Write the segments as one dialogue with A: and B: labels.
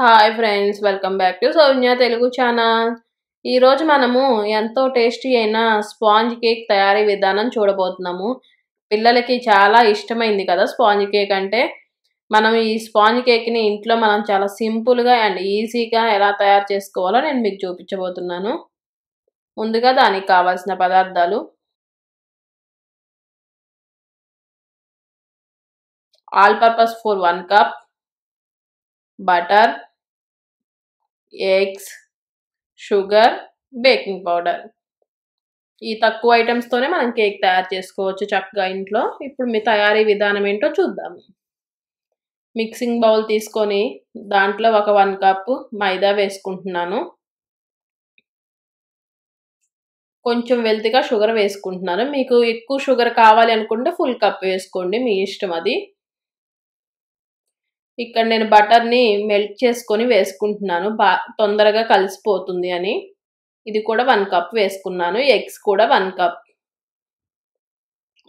A: hi friends welcome back to Saujna Telugu channel ఈరోజు మనము ఎంతో టేస్టీ అయిన స్పాంజ్ కేక్ తయారీ విధానం చూడబోతున్నాము పిల్లలకి చాలా ఇష్టమైంది కదా స్పాంజ్ కేక్ అంటే మనం ఈ స్పాంజ్ కేక్ని ఇంట్లో మనం చాలా సింపుల్గా అండ్ ఈజీగా ఎలా తయారు చేసుకోవాలో నేను మీకు చూపించబోతున్నాను ముందుగా
B: దానికి కావాల్సిన పదార్థాలు all purpose flour one cup butter
A: eggs sugar baking powder ఈ తక్కువ ఐటమ్స్తోనే మనం కేక్ తయారు చేసుకోవచ్చు చక్కగా ఇంట్లో ఇప్పుడు మీ తయారీ విధానం ఏంటో చూద్దాము మిక్సింగ్ బౌల్ తీసుకొని దాంట్లో ఒక వన్ కప్ మైదా వేసుకుంటున్నాను కొంచెం వెల్తిగా షుగర్ వేసుకుంటున్నాను మీకు ఎక్కువ షుగర్ కావాలి అనుకుంటే ఫుల్ కప్ వేసుకోండి మీ ఇష్టం అది ఇక్కడ నేను బటర్ని మెల్ట్ చేసుకొని వేసుకుంటున్నాను బా తొందరగా కలిసిపోతుంది అని ఇది కూడా వన్ కప్ వేసుకున్నాను ఎగ్స్ కూడా వన్ కప్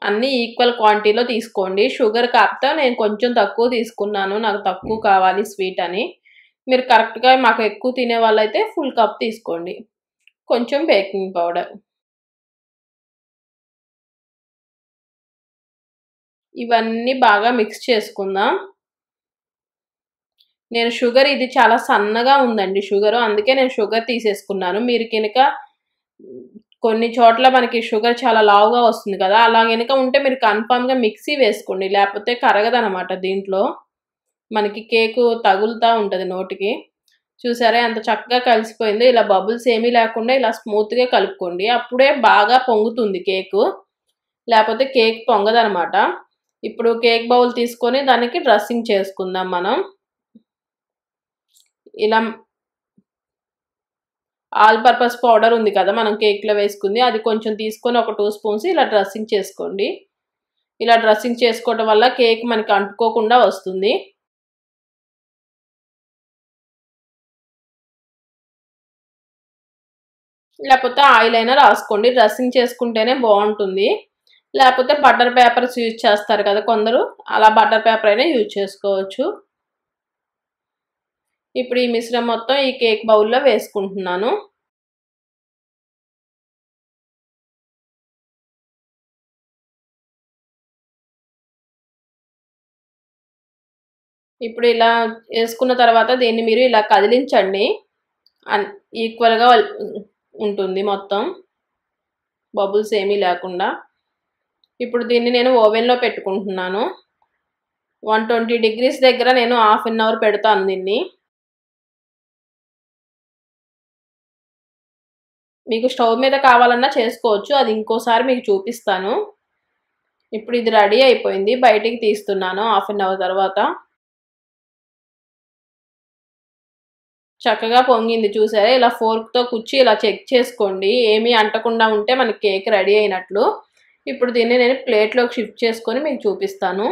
A: అన్నీ ఈక్వల్ క్వాంటిటీలో తీసుకోండి షుగర్ కాపితే నేను కొంచెం తక్కువ తీసుకున్నాను నాకు తక్కువ కావాలి స్వీట్ అని మీరు కరెక్ట్గా మాకు ఎక్కువ తినే వాళ్ళైతే ఫుల్ కప్ తీసుకోండి కొంచెం బేకింగ్ పౌడర్ ఇవన్నీ బాగా మిక్స్ చేసుకుందాం నేను షుగర్ ఇది చాలా సన్నగా ఉందండి షుగర్ అందుకే నేను షుగర్ తీసేసుకున్నాను మీరు కనుక కొన్ని చోట్ల మనకి షుగర్ చాలా లావుగా వస్తుంది కదా అలా కనుక ఉంటే మీరు కన్ఫామ్గా మిక్సీ వేసుకోండి లేకపోతే కరగదనమాట దీంట్లో మనకి కేకు తగులుతూ ఉంటుంది నోటికి చూసారా ఎంత చక్కగా కలిసిపోయిందో ఇలా బబుల్స్ ఏమీ లేకుండా ఇలా స్మూత్గా కలుపుకోండి అప్పుడే బాగా పొంగుతుంది కేకు లేకపోతే కేక్ పొంగదనమాట ఇప్పుడు కేక్ బౌల్ తీసుకొని దానికి డ్రెస్సింగ్ చేసుకుందాం మనం ఇలా ఆల్ పర్పస్ పౌడర్ ఉంది కదా మనం కేక్లో వేసుకుంది అది కొంచెం తీసుకొని ఒక టూ స్పూన్స్ ఇలా డ్రెస్సింగ్ చేసుకోండి ఇలా డ్రెస్సింగ్ చేసుకోవడం వల్ల కేక్ మనకి అంటుకోకుండా వస్తుంది
B: లేకపోతే ఆయిల్ అయినా
A: రాసుకోండి డ్రెస్సింగ్ చేసుకుంటేనే బాగుంటుంది లేకపోతే బటర్ పేపర్స్ యూజ్ చేస్తారు కదా కొందరు అలా బటర్ పేపర్ అయినా యూజ్ చేసుకోవచ్చు ఇప్పుడు ఈ మిశ్రమం మొత్తం ఈ కేక్ బౌల్లో వేసుకుంటున్నాను
B: ఇప్పుడు ఇలా వేసుకున్న తర్వాత దీన్ని మీరు
C: ఇలా
A: కదిలించండి ఈక్వల్గా ఉంటుంది మొత్తం బబుల్స్ ఏమీ లేకుండా ఇప్పుడు దీన్ని నేను ఓవెన్లో పెట్టుకుంటున్నాను వన్ ట్వంటీ డిగ్రీస్ దగ్గర నేను హాఫ్ అన్ అవర్ పెడతాను దీన్ని
C: మీకు స్టవ్ మీద కావాలన్నా
A: చేసుకోవచ్చు అది ఇంకోసారి మీకు చూపిస్తాను ఇప్పుడు ఇది రెడీ అయిపోయింది బయటికి తీస్తున్నాను హాఫ్ అన్ అవర్ తర్వాత చక్కగా పొంగింది చూసారా ఇలా ఫోర్క్తో కుచ్చి ఇలా చెక్ చేసుకోండి ఏమీ అంటకుండా ఉంటే మనకి కేక్ రెడీ అయినట్లు ఇప్పుడు దీన్ని నేను ప్లేట్లోకి షిఫ్ట్ చేసుకొని మీకు చూపిస్తాను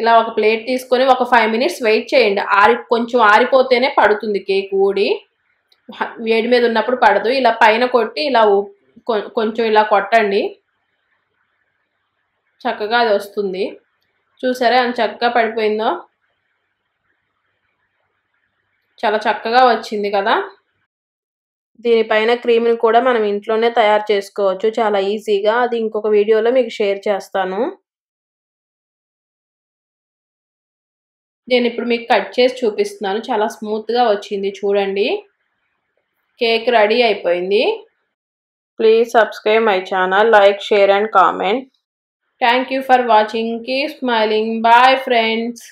C: ఇలా ఒక ప్లేట్
A: తీసుకొని ఒక ఫైవ్ మినిట్స్ వెయిట్ చేయండి ఆరి కొంచెం ఆరిపోతేనే పడుతుంది కేక్ ఊడి వేడి మీద ఉన్నప్పుడు పడదు ఇలా పైన కొట్టి ఇలా కొంచెం ఇలా కొట్టండి చక్కగా అది వస్తుంది చూసారా అంత చక్కగా పడిపోయిందో చాలా చక్కగా వచ్చింది కదా దీనిపైన క్రీమ్ని కూడా మనం ఇంట్లోనే తయారు చేసుకోవచ్చు చాలా ఈజీగా అది ఇంకొక వీడియోలో మీకు షేర్ చేస్తాను నేను ఇప్పుడు మీకు కట్ చేసి చూపిస్తున్నాను చాలా స్మూత్గా వచ్చింది చూడండి కేక్ రెడీ అయిపోయింది please subscribe my channel like share and comment thank you for watching keep smiling bye friends